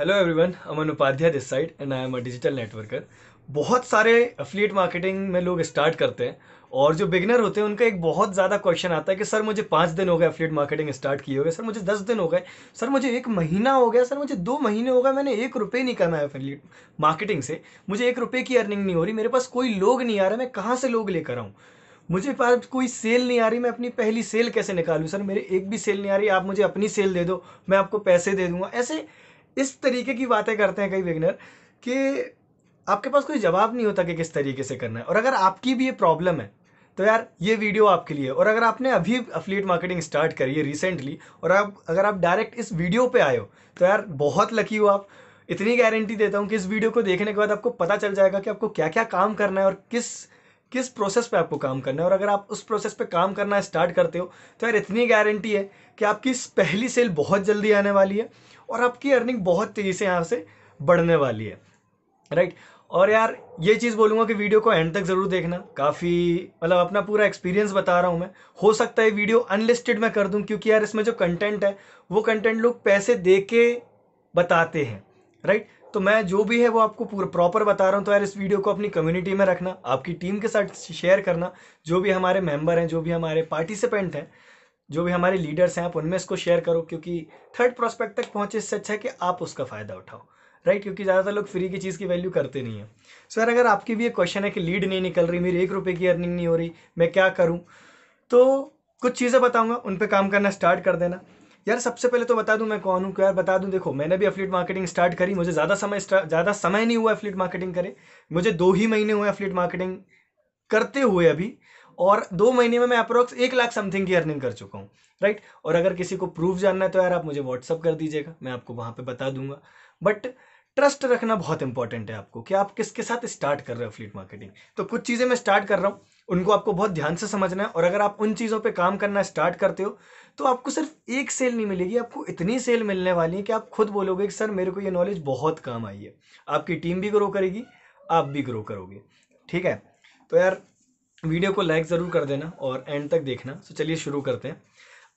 Hello everyone Aman Upadhyay this side and I am a digital networker बहुत सारे affiliate marketing में लोग स्टार्ट करते हैं और जो बिगनर होते हैं उनका एक बहुत ज़्यादा क्वेश्चन आता है कि सर मुझे पाँच दिन हो गए अफिलिएट मार्केटिंग स्टार्ट किए हो गए सर मुझे दस दिन हो गए सर मुझे एक महीना हो गया सर मुझे दो महीने हो गए मैंने एक रुपये नहीं कमाया अफिलिएट मार्केटिंग से मुझे एक रुपये की अर्निंग नहीं हो रही मेरे पास कोई लोग नहीं आ रहा मैं कहाँ से लोग लेकर आऊँ मुझे पास कोई सेल नहीं आ रही मैं अपनी पहली सेल कैसे निकालूँ सर मेरे एक भी सेल नहीं आ रही आप मुझे अपनी सेल दे दो मैं आपको पैसे दे दूंगा ऐसे इस तरीके की बातें करते हैं कई बिगनर कि आपके पास कोई जवाब नहीं होता कि किस तरीके से करना है और अगर आपकी भी ये प्रॉब्लम है तो यार ये वीडियो आपके लिए और अगर आपने अभी अफ्लीट मार्केटिंग स्टार्ट करी है रिसेंटली और आप अगर आप डायरेक्ट इस वीडियो पे आए हो तो यार बहुत लकी हो आप इतनी गारंटी देता हूँ कि इस वीडियो को देखने के बाद आपको पता चल जाएगा कि आपको क्या क्या काम करना है और किस किस प्रोसेस पे आपको काम करना है और अगर आप उस प्रोसेस पे काम करना स्टार्ट करते हो तो यार इतनी गारंटी है कि आपकी पहली सेल बहुत जल्दी आने वाली है और आपकी अर्निंग बहुत तेज़ी से यहाँ से बढ़ने वाली है राइट और यार ये चीज़ बोलूँगा कि वीडियो को एंड तक ज़रूर देखना काफ़ी मतलब अपना पूरा एक्सपीरियंस बता रहा हूँ मैं हो सकता है वीडियो अनलिस्टेड मैं कर दूँ क्योंकि यार इसमें जो कंटेंट है वो कंटेंट लोग पैसे दे के बताते हैं राइट तो मैं जो भी है वो आपको पूरा प्रॉपर बता रहा हूँ तो यार इस वीडियो को अपनी कम्युनिटी में रखना आपकी टीम के साथ शेयर करना जो भी हमारे मेंबर हैं जो भी हमारे पार्टिसिपेंट हैं जो भी हमारे लीडर्स हैं आप उनमें इसको शेयर करो क्योंकि थर्ड प्रोस्पेक्ट तक पहुँचे इससे अच्छा है कि आप उसका फ़ायदा उठाओ राइट क्योंकि ज़्यादातर लोग फ्री की चीज़ की वैल्यू करते नहीं है सर अगर आपकी भी ये क्वेश्चन है कि लीड नहीं निकल रही मेरी एक रुपये की अर्निंग नहीं हो रही मैं क्या करूँ तो कुछ चीज़ें बताऊँगा उन पर काम करना स्टार्ट कर देना यार सबसे पहले तो बता दूं मैं कौन हूँ यार बता दूं देखो मैंने भी अफिलेट मार्केटिंग स्टार्ट करी मुझे ज़्यादा समय ज़्यादा समय नहीं हुआ अफिलेट मार्केटिंग करे मुझे दो ही महीने हुए अफिलेट मार्केटिंग करते हुए अभी और दो महीने में मैं अप्रोक्स एक लाख समथिंग की अर्निंग कर चुका हूँ राइट और अगर किसी को प्रूफ जानना है तो यार आप मुझे व्हाट्सअप कर दीजिएगा मैं आपको वहाँ पर बता दूंगा बट ट्रस्ट रखना बहुत इंपॉर्टेंट है आपको कि आप किसके साथ स्टार्ट कर रहे हो फ्लीट मार्केटिंग तो कुछ चीज़ें मैं स्टार्ट कर रहा हूँ उनको आपको बहुत ध्यान से समझना है और अगर आप उन चीज़ों पे काम करना स्टार्ट करते हो तो आपको सिर्फ एक सेल नहीं मिलेगी आपको इतनी सेल मिलने वाली है कि आप खुद बोलोगे कि सर मेरे को ये नॉलेज बहुत काम आई है आपकी टीम भी ग्रो करेगी आप भी ग्रो करोगे ठीक है तो यार वीडियो को लाइक ज़रूर कर देना और एंड तक देखना तो चलिए शुरू करते हैं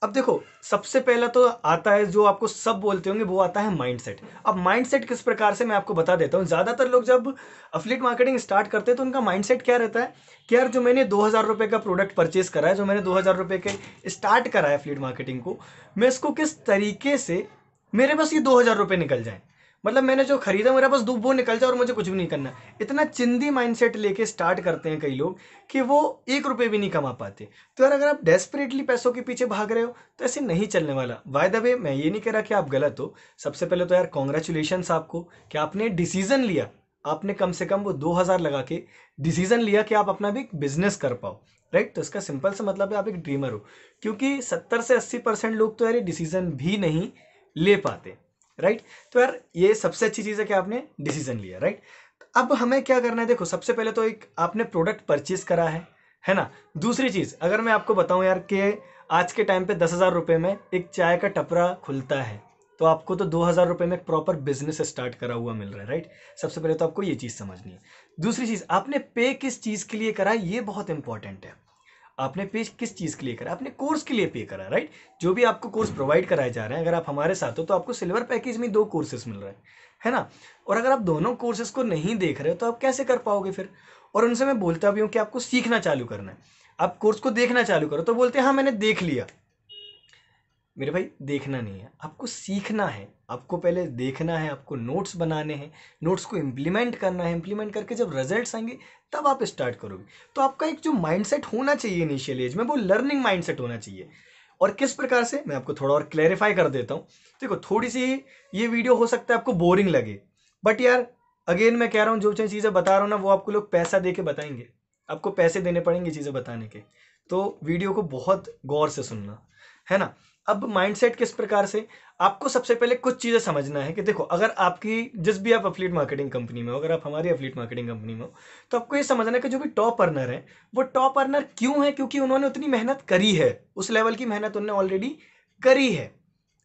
अब देखो सबसे पहला तो आता है जो आपको सब बोलते होंगे वो आता है माइंडसेट अब माइंडसेट किस प्रकार से मैं आपको बता देता हूँ ज़्यादातर लोग जब अफिलेट मार्केटिंग स्टार्ट करते हैं तो उनका माइंडसेट क्या रहता है कि यार जो मैंने दो हज़ार रुपये का प्रोडक्ट परचेस करा है जो मैंने दो हज़ार रुपये के स्टार्ट करा है अफिलेट मार्केटिंग को मैं इसको किस तरीके से मेरे पास ये दो हज़ार रुपये निकल जाए मतलब मैंने जो खरीदा मेरे पास वो निकल जाए और मुझे कुछ भी नहीं करना इतना चिंदी माइंडसेट लेके स्टार्ट करते हैं कई लोग कि वो एक रुपये भी नहीं कमा पाते तो यार अगर आप डेस्परेटली पैसों के पीछे भाग रहे हो तो ऐसे नहीं चलने वाला वाय द वे मैं ये नहीं कह रहा कि आप गलत हो सबसे पहले तो यार कॉन्ग्रेचुलेशन आपको कि आपने डिसीजन लिया आपने कम से कम वो दो हज़ार लगा के डिसीजन लिया कि आप अपना भी एक बिजनेस कर पाओ राइट तो इसका सिंपल सा मतलब है आप एक ड्रीमर हो क्योंकि सत्तर से अस्सी परसेंट लोग तो यार ये डिसीजन भी नहीं ले पाते राइट तो यार ये सबसे अच्छी चीज़ है कि आपने डिसीजन लिया राइट अब हमें क्या करना है देखो सबसे पहले तो एक आपने प्रोडक्ट परचेज करा है है ना दूसरी चीज़ अगर मैं आपको बताऊं यार कि आज के टाइम पे दस हज़ार रुपये में एक चाय का टपरा खुलता है तो आपको तो दो हज़ार रुपये में प्रॉपर बिजनेस स्टार्ट करा हुआ मिल रहा है राइट सबसे पहले तो आपको ये चीज़ समझनी है दूसरी चीज़ आपने पे किस चीज़ के लिए करा ये बहुत इंपॉर्टेंट है आपने पे किस चीज़ के लिए करा आपने कोर्स के लिए पे करा राइट जो भी आपको कोर्स प्रोवाइड कराए जा रहे हैं अगर आप हमारे साथ हो तो आपको सिल्वर पैकेज में दो कोर्सेस मिल रहे हैं है ना और अगर आप दोनों कोर्सेस को नहीं देख रहे हो तो आप कैसे कर पाओगे फिर और उनसे मैं बोलता भी हूँ कि आपको सीखना चालू करना है आप कोर्स को देखना चालू करो तो बोलते हैं हाँ मैंने देख लिया मेरे भाई देखना नहीं है आपको सीखना है आपको पहले देखना है आपको नोट्स बनाने हैं नोट्स को इम्प्लीमेंट करना है इम्प्लीमेंट करके जब रिजल्ट्स आएंगे तब आप स्टार्ट करोगे तो आपका एक जो माइंडसेट होना चाहिए इनिशियल एज में वो लर्निंग माइंडसेट होना चाहिए और किस प्रकार से मैं आपको थोड़ा और क्लैरिफाई कर देता हूँ देखो थोड़ी सी ये वीडियो हो सकता है आपको बोरिंग लगे बट यार अगेन मैं कह रहा हूँ जो चीज़ें बता रहा हूँ ना वो आपको लोग पैसा दे के बताएंगे आपको पैसे देने पड़ेंगे चीज़ें बताने के तो वीडियो को बहुत गौर से सुनना है ना अब माइंडसेट किस प्रकार से आपको सबसे पहले कुछ चीज़ें समझना है कि देखो अगर आपकी जिस भी आप अफ्लीट मार्केटिंग कंपनी में हो अगर आप हमारी अफ्लीट मार्केटिंग कंपनी में हो तो आपको ये समझना है कि जो भी टॉप अर्नर है वो टॉप अर्नर क्यों है क्योंकि उन्होंने उतनी मेहनत करी है उस लेवल की मेहनत उन्होंने ऑलरेडी करी है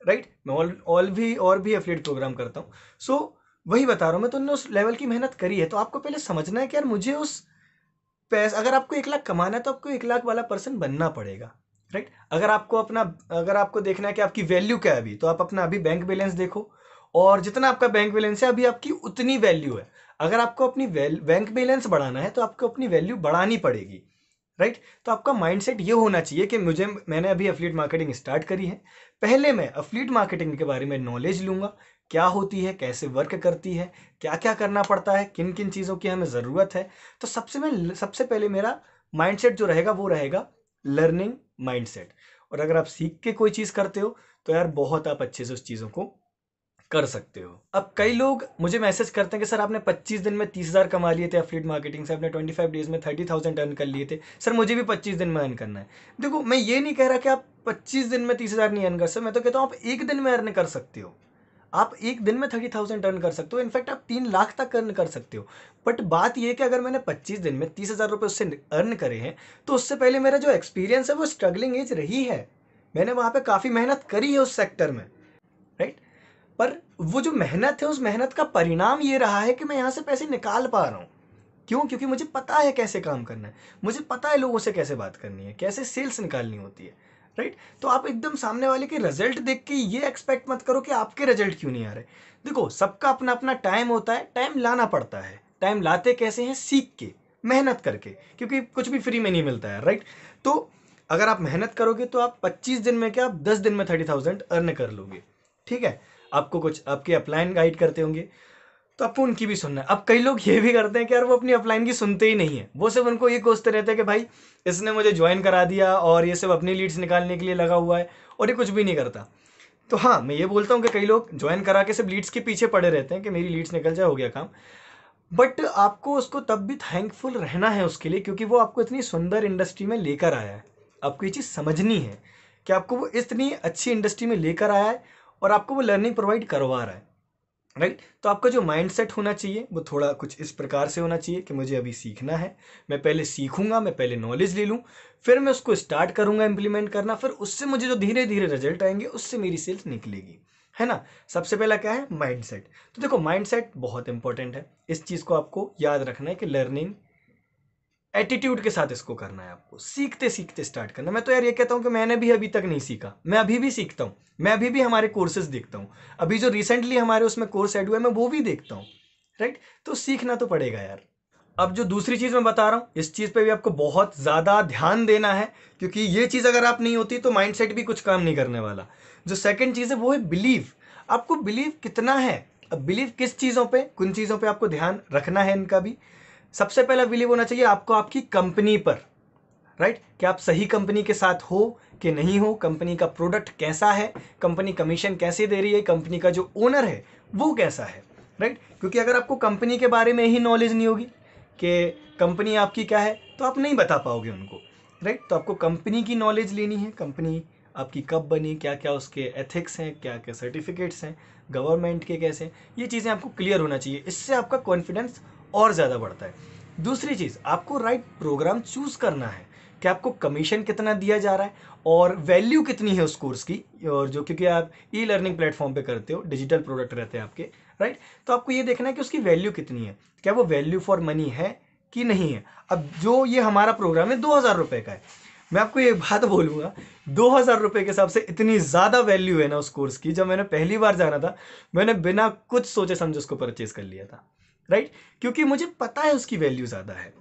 राइट मैं ऑल ऑल भी और भी अफ्लीट प्रोग्राम करता हूँ सो so, वही बता रहा हूँ मैं तो तुमने उस लेवल की मेहनत करी है तो आपको पहले समझना है कि यार मुझे उस पैसा अगर आपको एक लाख कमाना है तो आपको एक लाख वाला पर्सन बनना पड़ेगा राइट अगर आपको अपना अगर आपको देखना है कि आपकी वैल्यू क्या है अभी तो आप अपना अभी बैंक बैलेंस देखो और जितना आपका बैंक बैलेंस है अभी आपकी उतनी वैल्यू है अगर आपको अपनी बैंक बैलेंस बढ़ाना है तो आपको अपनी वैल्यू बढ़ानी पड़ेगी राइट right? तो आपका माइंडसेट ये होना चाहिए कि मुझे मैंने अभी अफ्लीट मार्केटिंग स्टार्ट करी है पहले मैं अफ्लीट मार्केटिंग के बारे में नॉलेज लूँगा क्या होती है कैसे वर्क करती है क्या क्या करना पड़ता है किन किन चीज़ों की हमें ज़रूरत है तो सबसे मैं सबसे पहले मेरा माइंडसेट जो रहेगा वो रहेगा लर्निंग माइंडसेट और अगर आप सीख के कोई चीज़ करते हो तो यार बहुत आप अच्छे से उस चीज़ों को कर सकते हो अब कई लोग मुझे मैसेज करते हैं कि सर आपने 25 दिन में 30,000 कमा लिए थे एफिलेट मार्केटिंग से आपने 25 डेज में 30,000 अर्न कर लिए थे सर मुझे भी 25 दिन में अर्न करना है देखो मैं ये नहीं कह रहा कि आप 25 दिन में 30,000 नहीं अर्न कर सकते मैं तो कहता हूँ आप एक दिन में अर्न कर सकते हो आप एक दिन में थर्टी थाउजेंड अर्न कर सकते हो इनफैक्ट आप तीन लाख तक अर्न कर सकते हो बट बात यह है कि अगर मैंने पच्चीस दिन में तीस हज़ार रुपये उससे अर्न करे हैं तो उससे पहले मेरा जो एक्सपीरियंस है वो स्ट्रगलिंग एज रही है मैंने वहाँ पर काफ़ी मेहनत करी है उस सेक्टर में राइट पर वो जो मेहनत है उस मेहनत का परिणाम ये रहा है कि मैं यहाँ से पैसे निकाल पा रहा हूँ क्यों क्योंकि मुझे पता है कैसे काम करना है मुझे पता है लोगों से कैसे बात करनी है कैसे सेल्स निकालनी होती है राइट तो आप एकदम सामने वाले के रिजल्ट देख के ये एक्सपेक्ट मत करो कि आपके रिजल्ट क्यों नहीं आ रहे देखो सबका अपना अपना टाइम होता है टाइम लाना पड़ता है टाइम लाते कैसे हैं सीख के मेहनत करके क्योंकि कुछ भी फ्री में नहीं मिलता है राइट तो अगर आप मेहनत करोगे तो आप 25 दिन में क्या आप 10 दिन में 30,000 अर्न कर लोगे ठीक है आपको कुछ आपके अपलाइन गाइड करते होंगे तो आपको उनकी भी सुनना है अब कई लोग ये भी करते हैं कि यार वो अपनी अपलाइन की सुनते ही नहीं है वो सिर्फ उनको ये कोसते रहते हैं कि भाई इसने मुझे ज्वाइन करा दिया और ये सब अपनी लीड्स निकालने के लिए लगा हुआ है और ये कुछ भी नहीं करता तो हाँ मैं ये बोलता हूँ कि कई लोग ज्वाइन करा के सिर्फ लीड्स के पीछे पड़े रहते हैं कि मेरी लीड्स निकल जाए हो गया काम बट आपको उसको तब भी थैंकफुल रहना है उसके लिए क्योंकि वो आपको इतनी सुंदर इंडस्ट्री में लेकर आया है आपको ये चीज़ समझनी है कि आपको वो इतनी अच्छी इंडस्ट्री में लेकर आया है और आपको वो लर्निंग प्रोवाइड करवा रहा है राइट right? तो आपका जो माइंडसेट होना चाहिए वो थोड़ा कुछ इस प्रकार से होना चाहिए कि मुझे अभी सीखना है मैं पहले सीखूंगा मैं पहले नॉलेज ले लूँ फिर मैं उसको स्टार्ट करूँगा इम्प्लीमेंट करना फिर उससे मुझे जो धीरे धीरे रिजल्ट आएंगे उससे मेरी सेल्स निकलेगी है ना सबसे पहला क्या है माइंडसेट तो देखो माइंडसेट बहुत इंपॉर्टेंट है इस चीज़ को आपको याद रखना है कि लर्निंग एटीट्यूड के साथ इसको करना है आपको सीखते सीखते स्टार्ट करना मैं तो यार ये कहता हूँ कि मैंने भी अभी तक नहीं सीखा मैं अभी भी सीखता हूँ मैं अभी भी हमारे कोर्सेज देखता हूँ अभी जो रिसेंटली हमारे उसमें कोर्स एड हुआ है मैं वो भी देखता हूँ राइट तो सीखना तो पड़ेगा यार अब जो दूसरी चीज़ मैं बता रहा हूँ इस चीज़ पर भी आपको बहुत ज़्यादा ध्यान देना है क्योंकि ये चीज़ अगर आप नहीं होती तो माइंड भी कुछ काम नहीं करने वाला जो सेकेंड चीज़ है वो है बिलीव आपको बिलीव कितना है अब बिलीव किस चीज़ों पर किन चीज़ों पर आपको ध्यान रखना है इनका भी सबसे पहला बिलीव होना चाहिए आपको आपकी कंपनी पर राइट right? कि आप सही कंपनी के साथ हो कि नहीं हो कंपनी का प्रोडक्ट कैसा है कंपनी कमीशन कैसे दे रही है कंपनी का जो ओनर है वो कैसा है राइट right? क्योंकि अगर आपको कंपनी के बारे में ही नॉलेज नहीं होगी कि कंपनी आपकी क्या है तो आप नहीं बता पाओगे उनको राइट right? तो आपको कंपनी की नॉलेज लेनी है कंपनी आपकी कब बनी क्या क्या उसके एथिक्स हैं क्या क्या सर्टिफिकेट्स हैं गवर्नमेंट के कैसे ये चीज़ें आपको क्लियर होना चाहिए इससे आपका कॉन्फिडेंस और ज़्यादा बढ़ता है दूसरी चीज़ आपको राइट प्रोग्राम चूज़ करना है कि आपको कमीशन कितना दिया जा रहा है और वैल्यू कितनी है उस कोर्स की और जो क्योंकि आप ई लर्निंग प्लेटफॉर्म पे करते हो डिजिटल प्रोडक्ट रहते हैं आपके राइट तो आपको ये देखना है कि उसकी वैल्यू कितनी है क्या वो वैल्यू फॉर मनी है कि नहीं है अब जो ये हमारा प्रोग्राम है दो हज़ार रुपये का है मैं आपको ये बात बोलूँगा दो हज़ार रुपये के हिसाब से इतनी ज़्यादा वैल्यू है ना उस कोर्स की जब मैंने पहली बार जाना था मैंने बिना कुछ सोचे समझे उसको परचेज़ कर लिया था राइट क्योंकि मुझे पता है उसकी वैल्यू ज़्यादा है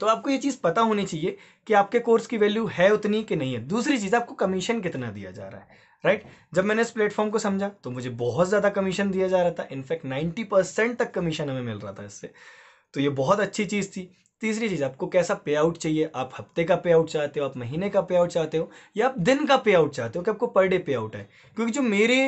तो आपको ये चीज़ पता होनी चाहिए कि आपके कोर्स की वैल्यू है उतनी कि नहीं है दूसरी चीज़ आपको कमीशन कितना दिया जा रहा है राइट right? जब मैंने इस प्लेटफॉर्म को समझा तो मुझे बहुत ज़्यादा कमीशन दिया जा रहा था इनफैक्ट नाइन्टी परसेंट तक कमीशन हमें मिल रहा था इससे तो ये बहुत अच्छी चीज़ थी तीसरी चीज़ आपको कैसा पे आउट चाहिए आप हफ्ते का पे आउट चाहते हो आप महीने का पे आउट चाहते हो या आप दिन का पे आउट चाहते हो कि आपको पर डे पे आउट है क्योंकि जो मेरी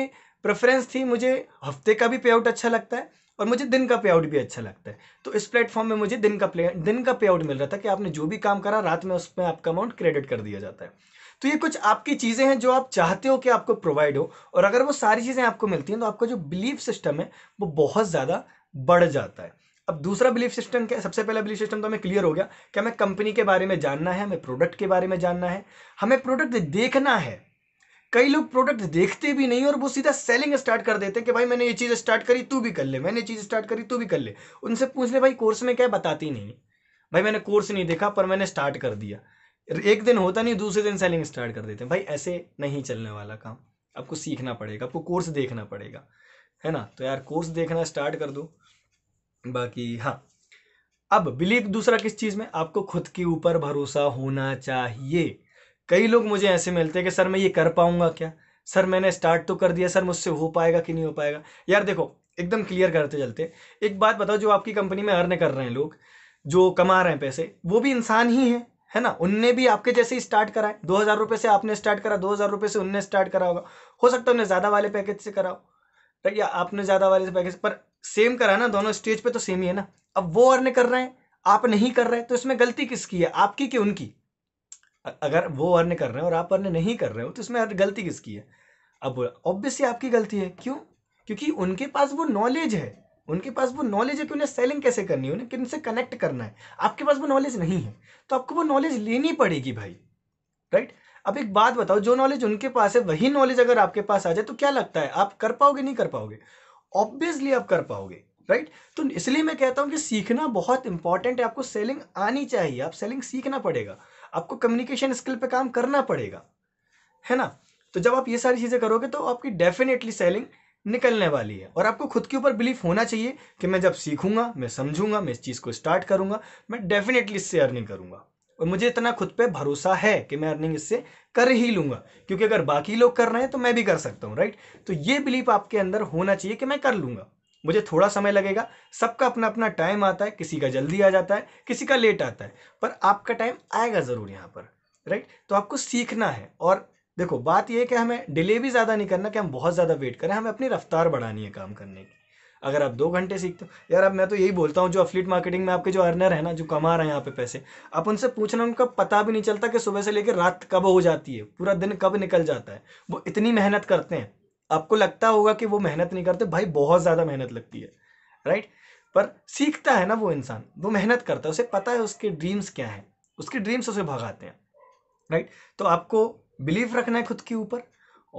प्रेफरेंस थी मुझे हफ्ते का भी पे आउट अच्छा लगता है और मुझे दिन का पे आउट भी अच्छा लगता है तो इस प्लेटफॉर्म में मुझे दिन का प्ले दिन का पे आउट मिल रहा था कि आपने जो भी काम करा रात में उसमें आपका अमाउंट क्रेडिट कर दिया जाता है तो ये कुछ आपकी चीज़ें हैं जो आप चाहते हो कि आपको प्रोवाइड हो और अगर वो सारी चीज़ें आपको मिलती हैं तो आपका जो बिलीफ सिस्टम है वो बहुत ज़्यादा बढ़ जाता है अब दूसरा बिलीफ सिस्टम क्या सबसे पहला बिलीफ सिस्टम तो हमें क्लियर हो गया कि हमें कंपनी के बारे में जानना है हमें प्रोडक्ट के बारे में जानना है हमें प्रोडक्ट देखना है कई लोग प्रोडक्ट देखते भी नहीं और वो सीधा सेलिंग स्टार्ट कर देते हैं कि भाई मैंने ये चीज़ स्टार्ट करी तू भी कर ले मैंने ये चीज़ स्टार्ट करी तू भी कर ले उनसे पूछ ले भाई कोर्स में क्या बताती नहीं भाई मैंने कोर्स नहीं देखा पर मैंने स्टार्ट कर दिया एक दिन होता नहीं दूसरे दिन सेलिंग स्टार्ट कर देते हैं भाई ऐसे नहीं चलने वाला काम आपको सीखना पड़ेगा आपको कोर्स देखना पड़ेगा है ना तो यार कोर्स देखना स्टार्ट कर दो बाकी हाँ अब बिलीव दूसरा किस चीज़ में आपको खुद के ऊपर भरोसा होना चाहिए कई लोग मुझे ऐसे मिलते हैं कि सर मैं ये कर पाऊंगा क्या सर मैंने स्टार्ट तो कर दिया सर मुझसे हो पाएगा कि नहीं हो पाएगा यार देखो एकदम क्लियर करते चलते एक बात बताओ जो आपकी कंपनी में अर्न कर रहे हैं लोग जो कमा रहे हैं पैसे वो भी इंसान ही हैं है ना उनने भी आपके जैसे ही स्टार्ट करा है दो हज़ार रुपये से आपने स्टार्ट करा दो हज़ार रुपये से उनने स्टार्ट करा होगा हो सकता है उन्हें ज़्यादा वाले पैकेज से कराओ राइट या आपने ज़्यादा वाले से पैकेज पर सेम करा ना दोनों स्टेज पे तो सेम ही है ना अब वो अर्न कर रहे हैं आप नहीं कर रहे तो इसमें गलती किसकी है आपकी कि उनकी अगर वो अर्न कर रहे हैं और आप अर्न नहीं कर रहे हो तो इसमें गलती किसकी है अब ऑब्वियसली आपकी गलती है क्यों क्योंकि उनके पास वो नॉलेज है उनके पास वो नॉलेज है कि उन्हें सेलिंग कैसे करनी है उन्हें किन से कनेक्ट करना है आपके पास वो नॉलेज नहीं है तो आपको वो नॉलेज लेनी पड़ेगी भाई राइट अब एक बात बताओ जो नॉलेज उनके पास है वही नॉलेज अगर आपके पास आ जाए तो क्या लगता है आप कर पाओगे नहीं कर पाओगे ऑब्वियसली आप कर पाओगे राइट तो इसलिए मैं कहता हूँ कि सीखना बहुत इंपॉर्टेंट है आपको सेलिंग आनी चाहिए आप सेलिंग सीखना पड़ेगा आपको कम्युनिकेशन स्किल पे काम करना पड़ेगा है ना तो जब आप ये सारी चीज़ें करोगे तो आपकी डेफिनेटली सेलिंग निकलने वाली है और आपको खुद के ऊपर बिलीफ होना चाहिए कि मैं जब सीखूंगा मैं समझूंगा मैं इस चीज़ को स्टार्ट करूंगा मैं डेफिनेटली इससे अर्निंग करूंगा और मुझे इतना खुद पे भरोसा है कि मैं अर्निंग इससे कर ही लूंगा क्योंकि अगर बाकी लोग कर रहे हैं तो मैं भी कर सकता हूँ राइट तो ये बिलीफ आपके अंदर होना चाहिए कि मैं कर लूंगा मुझे थोड़ा समय लगेगा सबका अपना अपना टाइम आता है किसी का जल्दी आ जाता है किसी का लेट आता है पर आपका टाइम आएगा ज़रूर यहाँ पर राइट तो आपको सीखना है और देखो बात यह है कि हमें डिले भी ज़्यादा नहीं करना कि हम बहुत ज़्यादा वेट करें हमें अपनी रफ्तार बढ़ानी है काम करने की अगर आप दो घंटे सीखते हो यार अब मैं तो यही बोलता हूँ जो अफ्लीट मार्केटिंग में आपके जो अर्नर है ना जो कमा रहे हैं यहाँ पे पैसे आप उनसे पूछना उनका पता भी नहीं चलता कि सुबह से लेकर रात कब हो जाती है पूरा दिन कब निकल जाता है वो इतनी मेहनत करते हैं आपको लगता होगा कि वो मेहनत नहीं करते भाई बहुत ज़्यादा मेहनत लगती है राइट पर सीखता है ना वो इंसान वो मेहनत करता है उसे पता है उसके ड्रीम्स क्या हैं उसके ड्रीम्स उसे भगाते हैं राइट तो आपको बिलीव रखना है खुद के ऊपर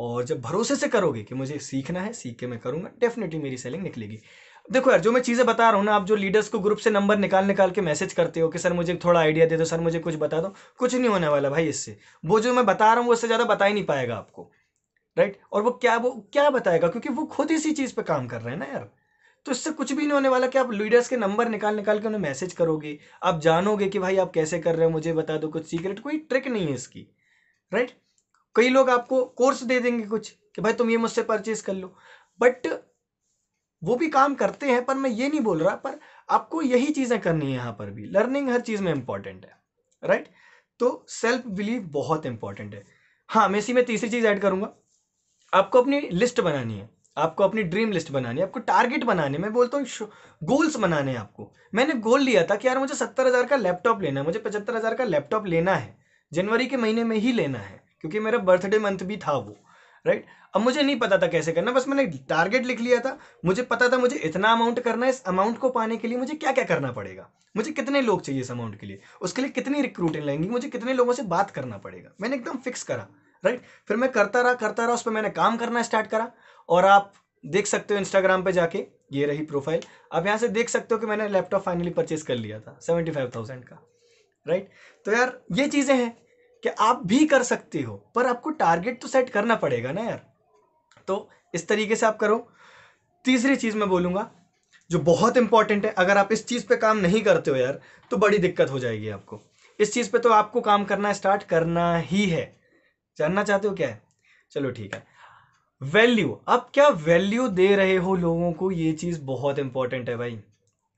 और जब भरोसे से करोगे कि मुझे सीखना है सीख के मैं करूंगा डेफिनेटली मेरी सेलिंग निकलेगी देखो यार जो मैं चीज़ें बता रहा हूँ ना आप जो लीडर्स को ग्रुप से नंबर निकाल निकाल के मैसेज करते हो कि सर मुझे थोड़ा आइडिया दे दो सर मुझे कुछ बता दो कुछ नहीं होने वाला भाई इससे वो जो मैं बता रहा हूँ उससे ज़्यादा बता ही नहीं पाएगा आपको राइट और वो क्या वो क्या बताएगा क्योंकि वो खुद इसी चीज़ पे काम कर रहे हैं ना यार तो इससे कुछ भी नहीं होने वाला कि आप लीडर्स के नंबर निकाल निकाल के उन्हें मैसेज करोगे आप जानोगे कि भाई आप कैसे कर रहे हो मुझे बता दो कुछ सीक्रेट कोई ट्रिक नहीं है इसकी राइट कई लोग आपको कोर्स दे देंगे कुछ कि भाई तुम ये मुझसे परचेज कर लो बट वो भी काम करते हैं पर मैं ये नहीं बोल रहा पर आपको यही चीज़ें करनी है यहाँ पर भी लर्निंग हर चीज़ में इंपॉर्टेंट है राइट तो सेल्फ बिलीव बहुत इंपॉर्टेंट है हाँ मैं इसी में तीसरी चीज़ ऐड करूंगा आपको अपनी लिस्ट बनानी है आपको अपनी ड्रीम लिस्ट बनानी है आपको टारगेट बनाने मैं बोलता हूँ गोल्स बनाने हैं आपको मैंने गोल लिया था कि यार मुझे सत्तर हज़ार का लैपटॉप लेना है मुझे पचहत्तर हज़ार का लैपटॉप लेना है जनवरी के महीने में ही लेना है क्योंकि मेरा बर्थडे मंथ भी था वो राइट अब मुझे नहीं पता था कैसे करना बस मैंने टारगेट लिख लिया था मुझे पता था मुझे इतना अमाउंट करना है इस अमाउंट को पाने के लिए मुझे क्या क्या करना पड़ेगा मुझे कितने लोग चाहिए इस अमाउंट के लिए उसके लिए कितनी रिक्रूटिंग लगेंगी मुझे कितने लोगों से बात करना पड़ेगा मैंने एकदम फिक्स करा राइट फिर मैं करता रहा करता रहा उस पर मैंने काम करना स्टार्ट करा और आप देख सकते हो इंस्टाग्राम पे जाके ये रही प्रोफाइल आप यहाँ से देख सकते हो कि मैंने लैपटॉप फाइनली परचेज कर लिया था सेवेंटी फाइव थाउजेंड का राइट तो यार ये चीज़ें हैं कि आप भी कर सकते हो पर आपको टारगेट तो सेट करना पड़ेगा ना यार तो इस तरीके से आप करो तीसरी चीज़ मैं बोलूँगा जो बहुत इंपॉर्टेंट है अगर आप इस चीज़ पर काम नहीं करते हो यार तो बड़ी दिक्कत हो जाएगी आपको इस चीज़ पर तो आपको काम करना स्टार्ट करना ही है जानना चाहते हो क्या है चलो ठीक है वैल्यू अब क्या वैल्यू दे रहे हो लोगों को ये चीज़ बहुत इंपॉर्टेंट है भाई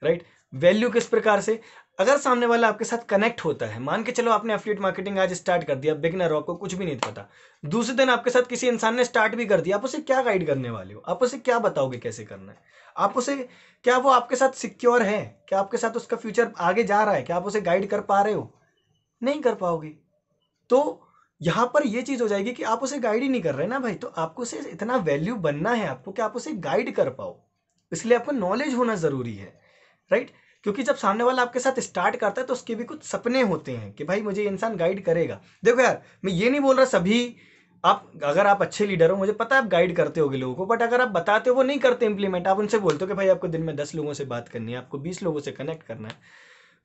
राइट वैल्यू किस प्रकार से अगर सामने वाला आपके साथ कनेक्ट होता है मान के चलो आपने एफिलिएट मार्केटिंग आज स्टार्ट कर दिया बिगनर हो आपको कुछ भी नहीं पता दूसरे दिन आपके साथ किसी इंसान ने स्टार्ट भी कर दिया आप उसे क्या गाइड करने वाले हो आप उसे क्या बताओगे कैसे करना है आप उसे क्या वो आपके साथ सिक्योर है क्या आपके साथ उसका फ्यूचर आगे जा रहा है क्या आप उसे गाइड कर पा रहे हो नहीं कर पाओगे तो यहाँ पर ये चीज़ हो जाएगी कि आप उसे गाइड ही नहीं कर रहे ना भाई तो आपको उसे इतना वैल्यू बनना है आपको कि आप उसे गाइड कर पाओ इसलिए आपको नॉलेज होना ज़रूरी है राइट क्योंकि जब सामने वाला आपके साथ स्टार्ट करता है तो उसके भी कुछ सपने होते हैं कि भाई मुझे इंसान गाइड करेगा देखो यार मैं ये नहीं बोल रहा सभी आप अगर आप अच्छे लीडर हो मुझे पता है आप गाइड करते होगे लोगों को बट अगर आप बताते हो वो नहीं करते इंप्लीमेंट आप उनसे बोलते हो कि भाई आपको दिन में दस लोगों से बात करनी है आपको बीस लोगों से कनेक्ट करना है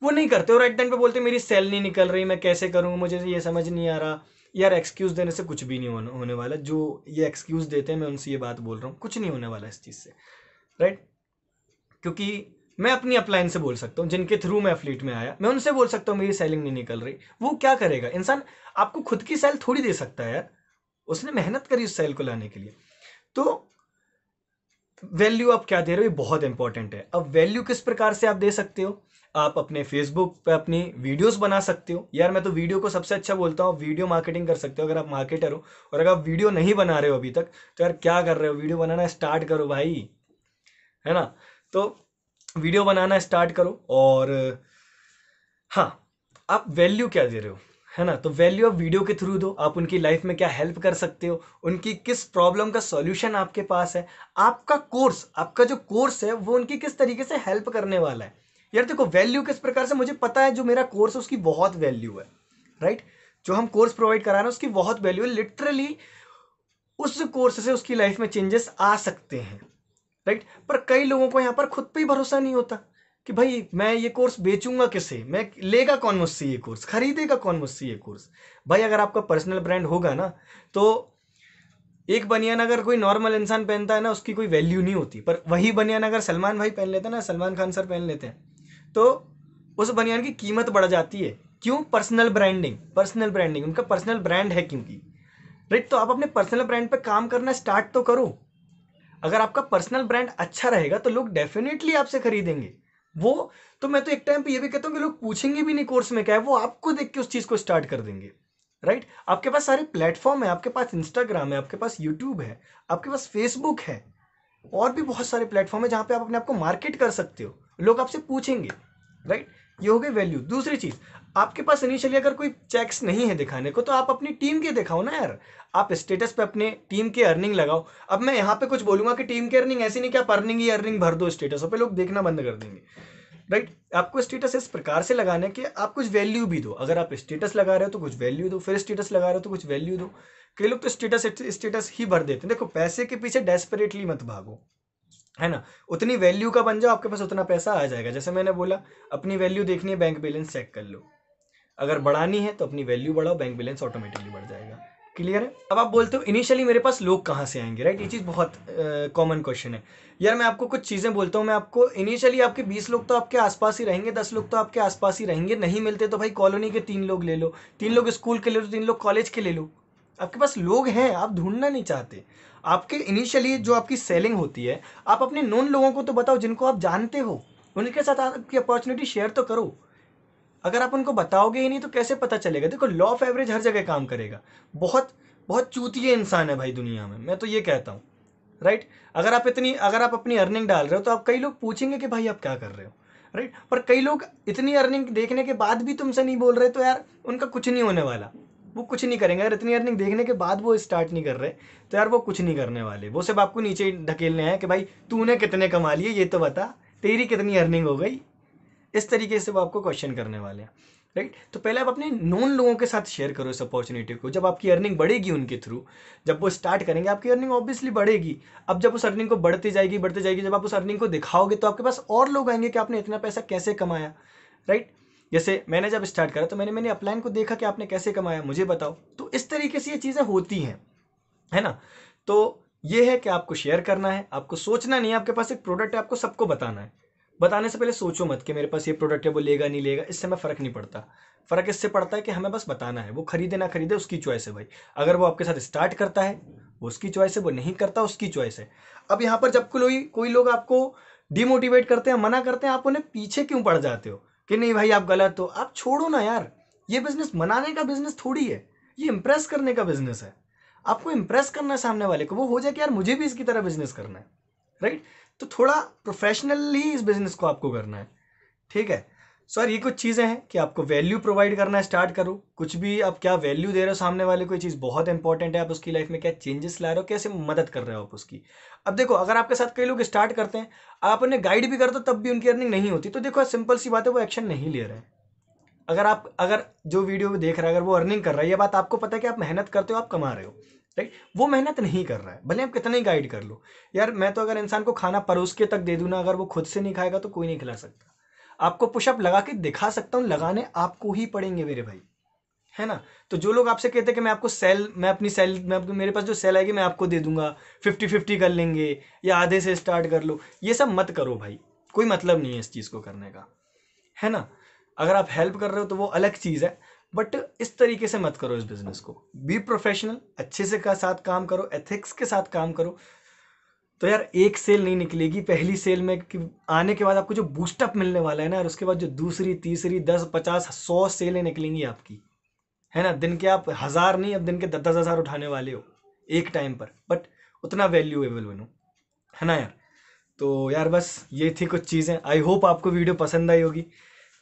वो नहीं करते और एट टाइम पे बोलते मेरी सेल नहीं निकल रही मैं कैसे करूँ मुझे ये समझ नहीं आ रहा यार एक्सक्यूज़ देने से कुछ भी नहीं होने वाला जो ये एक्सक्यूज़ देते हैं मैं उनसे ये बात बोल रहा हूँ कुछ नहीं होने वाला इस चीज़ से राइट क्योंकि मैं अपनी अपलाइन से बोल सकता हूँ जिनके थ्रू मैं फ्लीट में आया मैं उनसे बोल सकता हूँ मेरी सेलिंग नहीं निकल रही वो क्या करेगा इंसान आपको खुद की सेल थोड़ी दे सकता है यार उसने मेहनत करी उस सेल को लाने के लिए तो वैल्यू आप क्या दे रहे हो ये बहुत इंपॉर्टेंट है अब वैल्यू किस प्रकार से आप दे सकते हो आप अपने फेसबुक पे अपनी वीडियोस बना सकते हो यार मैं तो वीडियो को सबसे अच्छा बोलता हूँ वीडियो मार्केटिंग कर सकते हो अगर आप मार्केटर हो और अगर आप वीडियो नहीं बना रहे हो अभी तक तो यार क्या कर रहे हो वीडियो बनाना स्टार्ट करो भाई है ना तो वीडियो बनाना स्टार्ट करो और हाँ आप वैल्यू क्या दे रहे हो है ना तो वैल्यू आप वीडियो के थ्रू दो आप उनकी लाइफ में क्या हेल्प कर सकते हो उनकी किस प्रॉब्लम का सॉल्यूशन आपके पास है आपका कोर्स आपका जो कोर्स है वो उनकी किस तरीके से हेल्प करने वाला है यार देखो वैल्यू किस प्रकार से मुझे पता है जो मेरा कोर्स है उसकी बहुत वैल्यू है राइट जो हम कोर्स प्रोवाइड करा रहे हैं उसकी बहुत वैल्यू है लिटरली उस कोर्स से उसकी लाइफ में चेंजेस आ सकते हैं राइट पर कई लोगों को यहाँ पर खुद पे ही भरोसा नहीं होता कि भाई मैं ये कोर्स बेचूंगा किसे मैं लेगा कौन मुझसे ये कोर्स खरीदेगा कौन मुझसे ये कोर्स भाई अगर आपका पर्सनल ब्रांड होगा ना तो एक बनियान अगर कोई नॉर्मल इंसान पहनता है ना उसकी कोई वैल्यू नहीं होती पर वही बनियान अगर सलमान भाई पहन लेते हैं ना सलमान खान सर पहन लेते हैं तो उस बनियान की कीमत बढ़ जाती है क्यों पर्सनल ब्रांडिंग पर्सनल ब्रांडिंग उनका पर्सनल ब्रांड है क्योंकि राइट तो आप अपने पर्सनल ब्रांड पर काम करना स्टार्ट तो करो अगर आपका पर्सनल ब्रांड अच्छा रहेगा तो लोग डेफिनेटली आपसे खरीदेंगे वो तो मैं तो एक टाइम पे ये भी कहता हूँ कि लोग पूछेंगे भी नहीं कोर्स में क्या है वो आपको देख के उस चीज़ को स्टार्ट कर देंगे राइट आपके पास सारे प्लेटफॉर्म है आपके पास इंस्टाग्राम है आपके पास यूट्यूब है आपके पास फेसबुक है और भी बहुत सारे प्लेटफॉर्म है जहाँ पे आप अपने आप को मार्केट कर सकते हो लोग आपसे पूछेंगे राइट ये हो गई वैल्यू दूसरी चीज़ आपके पास इनिशियली अगर कोई चेक्स नहीं है दिखाने को तो आप अपनी टीम के दिखाओ ना यार आप स्टेटस पे अपने टीम के अर्निंग लगाओ अब मैं यहाँ पे कुछ बोलूंगा कि टीम के अर्निंग ऐसी नहीं कि आप अर्निंग ही अर्निंग भर दो स्टेटस पे लोग देखना बंद कर देंगे राइट right? आपको स्टेटस इस प्रकार से लगाने के आप कुछ वैल्यू भी दो अगर आप स्टेटस लगा रहे हो तो कुछ वैल्यू दो फिर स्टेटस लगा रहे हो तो कुछ वैल्यू दो कई लोग तो स्टेटस स्टेटस ही भर देते हैं देखो पैसे के पीछे डेस्परेटली मत भागो है ना उतनी वैल्यू का बन जाओ आपके पास उतना पैसा आ जाएगा जैसे मैंने बोला अपनी वैल्यू देखनी है बैंक बैलेंस चेक कर लो अगर बढ़ानी है तो अपनी वैल्यू बढ़ाओ बैंक बैलेंस ऑटोमेटिकली बढ़ जाएगा क्लियर है अब आप बोलते हो इनिशियली मेरे पास लोग कहाँ से आएंगे राइट ये चीज़ बहुत कॉमन क्वेश्चन है यार मैं आपको कुछ चीज़ें बोलता हूँ मैं आपको इनिशियली आपके बीस लोग तो आपके आसपास ही रहेंगे दस लोग तो आपके आसपास ही रहेंगे नहीं मिलते तो भाई कॉलोनी के तीन लोग ले लो तीन लोग स्कूल के ले लो तीन लोग कॉलेज के ले लो आपके पास लोग हैं आप ढूंढना नहीं चाहते आपके इनिशियली जो आपकी सेलिंग होती है आप अपने नॉन लोगों को तो बताओ जिनको आप जानते हो उनके साथ आपकी अपॉर्चुनिटी शेयर तो करो अगर आप उनको बताओगे ही नहीं तो कैसे पता चलेगा देखो लॉ ऑफ एवरेज हर जगह काम करेगा बहुत बहुत चूतिए इंसान है भाई दुनिया में मैं तो ये कहता हूँ राइट अगर आप इतनी अगर आप अपनी अर्निंग डाल रहे हो तो आप कई लोग पूछेंगे कि भाई आप क्या कर रहे हो राइट पर कई लोग इतनी अर्निंग देखने के बाद भी तुमसे नहीं बोल रहे तो यार उनका कुछ नहीं होने वाला वो कुछ नहीं करेंगे अगर इतनी अर्निंग देखने के बाद वो स्टार्ट नहीं कर रहे तो यार वो कुछ नहीं करने वाले वो सिर्फ आपको नीचे ढकेलने हैं कि भाई तूने कितने कमा लिए ये तो बता तेरी कितनी अर्निंग हो गई इस तरीके से वो आपको क्वेश्चन करने वाले हैं राइट तो पहले आप अपने नॉन लोगों के साथ शेयर करो इस अपॉर्चुनिटी को जब आपकी अर्निंग बढ़ेगी उनके थ्रू जब वो स्टार्ट करेंगे आपकी अर्निंग ऑब्वियसली बढ़ेगी अब जब उस अर्निंग को बढ़ती जाएगी बढ़ती जाएगी जब आप उस अर्निंग को दिखाओगे तो आपके पास और लोग आएंगे कि आपने इतना पैसा कैसे कमाया राइट जैसे मैंने जब स्टार्ट करा तो मैंने मैंने अपलाइन को देखा कि आपने कैसे कमाया मुझे बताओ तो इस तरीके से ये चीज़ें होती हैं है ना तो ये है कि आपको शेयर करना है आपको सोचना नहीं है आपके पास एक प्रोडक्ट है आपको सबको बताना है बताने से पहले सोचो मत कि मेरे पास ये प्रोडक्ट है वो लेगा नहीं लेगा इससे हमें फ़र्क नहीं पड़ता फ़र्क इससे पड़ता है कि हमें बस बताना है वो खरीदे ना खरीदे उसकी चॉइस है भाई अगर वो आपके साथ स्टार्ट करता है वो उसकी चॉइस है वो नहीं करता उसकी चॉइस है अब यहाँ पर जब कोई कोई लोग आपको डिमोटिवेट करते हैं मना करते हैं आप उन्हें पीछे क्यों पड़ जाते हो कि नहीं भाई आप गलत हो आप छोड़ो ना यार ये बिजनेस मनाने का बिजनेस थोड़ी है ये इम्प्रेस करने का बिजनेस है आपको इम्प्रेस करना है सामने वाले को वो हो जाए कि यार मुझे भी इसकी तरह बिजनेस करना है राइट तो थोड़ा प्रोफेशनली इस बिजनेस को आपको करना है ठीक है सर ये कुछ चीज़ें हैं कि आपको वैल्यू प्रोवाइड करना स्टार्ट करो कुछ भी आप क्या वैल्यू दे रहे हो सामने वाले कोई चीज़ बहुत इंपॉर्टेंट है आप उसकी लाइफ में क्या चेंजेस ला रहे हो कैसे मदद कर रहे हो आप उसकी अब देखो अगर आपके साथ कई लोग स्टार्ट करते हैं आप उन्हें गाइड भी करते हो तब भी उनकी अर्निंग नहीं होती तो देखो सिंपल सी बात है वो एक्शन नहीं ले रहे हैं अगर आप अगर जो वीडियो देख रहे हैं अगर वो अर्निंग कर रहा है ये बात आपको पता है कि आप मेहनत करते हो आप कमा रहे हो राइट वो मेहनत नहीं कर रहा है भले आप कितना ही गाइड कर लो यार मैं तो अगर इंसान को खाना परोस के तक दे दूँ ना अगर वो खुद से नहीं खाएगा तो कोई नहीं खिला सकता आपको पुशअप लगा के दिखा सकता हूँ लगाने आपको ही पड़ेंगे मेरे भाई है ना तो जो लोग आपसे कहते हैं कि मैं आपको सेल मैं अपनी सेल मैं अपने मेरे पास जो सेल आएगी मैं आपको दे दूंगा फिफ्टी फिफ्टी कर लेंगे या आधे से स्टार्ट कर लो ये सब मत करो भाई कोई मतलब नहीं है इस चीज़ को करने का है ना अगर आप हेल्प कर रहे हो तो वो अलग चीज़ है बट इस तरीके से मत करो इस बिज़नेस को बी प्रोफेशनल अच्छे से का साथ काम करो एथिक्स के साथ काम करो तो यार एक सेल नहीं निकलेगी पहली सेल में आने के बाद आपको जो बूस्टअप मिलने वाला है ना और उसके बाद जो दूसरी तीसरी दस पचास सौ सेलें निकलेंगी आपकी है ना दिन के आप हज़ार नहीं अब दिन के दस दस हज़ार उठाने वाले हो एक टाइम पर बट उतना वैल्यूएबल बनो है ना यार तो यार बस ये थी कुछ चीज़ें आई होप आपको वीडियो पसंद आई होगी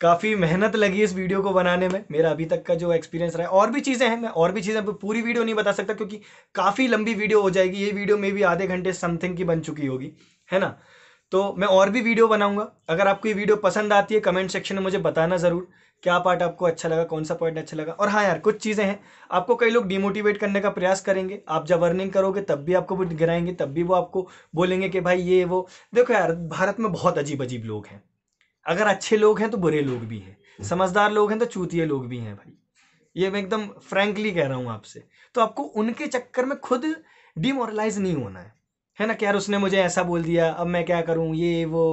काफ़ी मेहनत लगी इस वीडियो को बनाने में मेरा अभी तक का जो एक्सपीरियंस रहा है और भी चीज़ें हैं मैं और भी चीज़ें पूरी वीडियो नहीं बता सकता क्योंकि काफ़ी लंबी वीडियो हो जाएगी ये वीडियो में भी आधे घंटे समथिंग की बन चुकी होगी है ना तो मैं और भी वीडियो बनाऊंगा अगर आपको ये वीडियो पसंद आती है कमेंट सेक्शन में मुझे बताना ज़रूर क्या पार्ट आपको अच्छा लगा कौन सा पॉइंट अच्छा लगा और हाँ यार कुछ चीज़ें हैं आपको कई लोग डिमोटिवेट करने का प्रयास करेंगे आप जब अर्निंग करोगे तब भी आपको गिराएंगे तब भी वो आपको बोलेंगे कि भाई ये वो देखो यार भारत में बहुत अजीब अजीब लोग हैं अगर अच्छे लोग हैं तो बुरे लोग भी हैं समझदार लोग हैं तो चूतिए लोग भी हैं भाई ये मैं एकदम फ्रेंकली कह रहा हूँ आपसे तो आपको उनके चक्कर में खुद डिमोरलाइज नहीं होना है है ना कि यार उसने मुझे ऐसा बोल दिया अब मैं क्या करूँ ये वो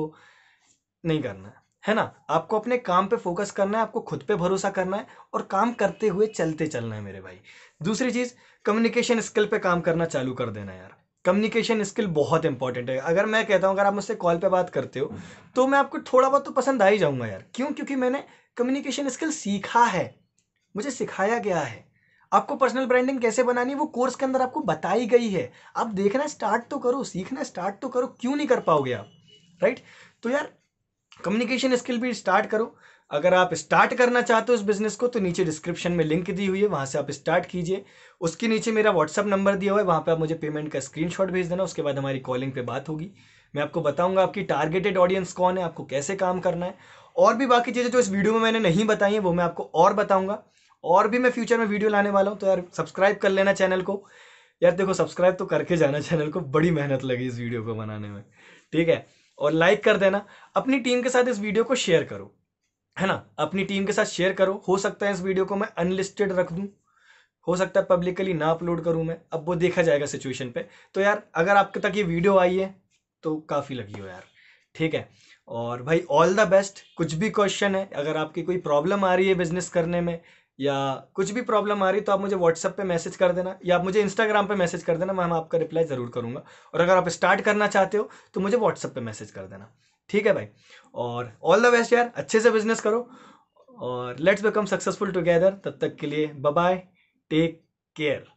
नहीं करना है है ना आपको अपने काम पे फोकस करना है आपको खुद पे भरोसा करना है और काम करते हुए चलते चलना है मेरे भाई दूसरी चीज़ कम्युनिकेशन स्किल पे काम करना चालू कर देना यार कम्युनिकेशन स्किल बहुत इंपॉर्टेंट है अगर मैं कहता हूँ अगर आप मुझसे कॉल पे बात करते हो तो मैं आपको थोड़ा बहुत तो पसंद आ ही जाऊँगा यार क्यों क्योंकि मैंने कम्युनिकेशन स्किल सीखा है मुझे सिखाया गया है आपको पर्सनल ब्रांडिंग कैसे बनानी है वो कोर्स के अंदर आपको बताई गई है आप देखना स्टार्ट तो करो सीखना स्टार्ट तो करो क्यों नहीं कर पाओगे आप राइट तो यार कम्युनिकेशन स्किल भी स्टार्ट करो अगर आप स्टार्ट करना चाहते हो इस बिज़नेस को तो नीचे डिस्क्रिप्शन में लिंक दी हुई है वहां से आप स्टार्ट कीजिए उसके नीचे मेरा व्हाट्सअप नंबर दिया हुआ है वहां पे आप मुझे पेमेंट का स्क्रीनशॉट भेज देना उसके बाद हमारी कॉलिंग पे बात होगी मैं आपको बताऊंगा आपकी टारगेटेड ऑडियंस कौन है आपको कैसे काम करना है और भी बाकी चीज़ें जो इस वीडियो में मैंने नहीं बताई हैं वो मैं आपको और बताऊंगा और भी मैं फ्यूचर में वीडियो लाने वाला हूँ तो यार सब्सक्राइब कर लेना चैनल को यार देखो सब्सक्राइब तो करके जाना चैनल को बड़ी मेहनत लगी इस वीडियो को बनाने में ठीक है और लाइक कर देना अपनी टीम के साथ इस वीडियो को शेयर करो है ना अपनी टीम के साथ शेयर करो हो सकता है इस वीडियो को मैं अनलिस्टेड रख दूँ हो सकता है पब्लिकली ना अपलोड करूँ मैं अब वो देखा जाएगा सिचुएशन पे तो यार अगर आपके तक ये वीडियो आई है तो काफ़ी लगी हो यार ठीक है और भाई ऑल द बेस्ट कुछ भी क्वेश्चन है अगर आपकी कोई प्रॉब्लम आ रही है बिजनेस करने में या कुछ भी प्रॉब्लम आ रही है तो आप मुझे व्हाट्सअप पे मैसेज कर देना या आप मुझे इंस्टाग्राम पे मैसेज कर देना मैं हम आपका रिप्लाई ज़रूर करूँगा और अगर आप स्टार्ट करना चाहते हो तो मुझे व्हाट्सअप पे मैसेज कर देना ठीक है भाई और ऑल द बेस्ट यार अच्छे से बिजनेस करो और लेट्स बिकम सक्सेसफुल टुगेदर तब तक के लिए बाय टेक केयर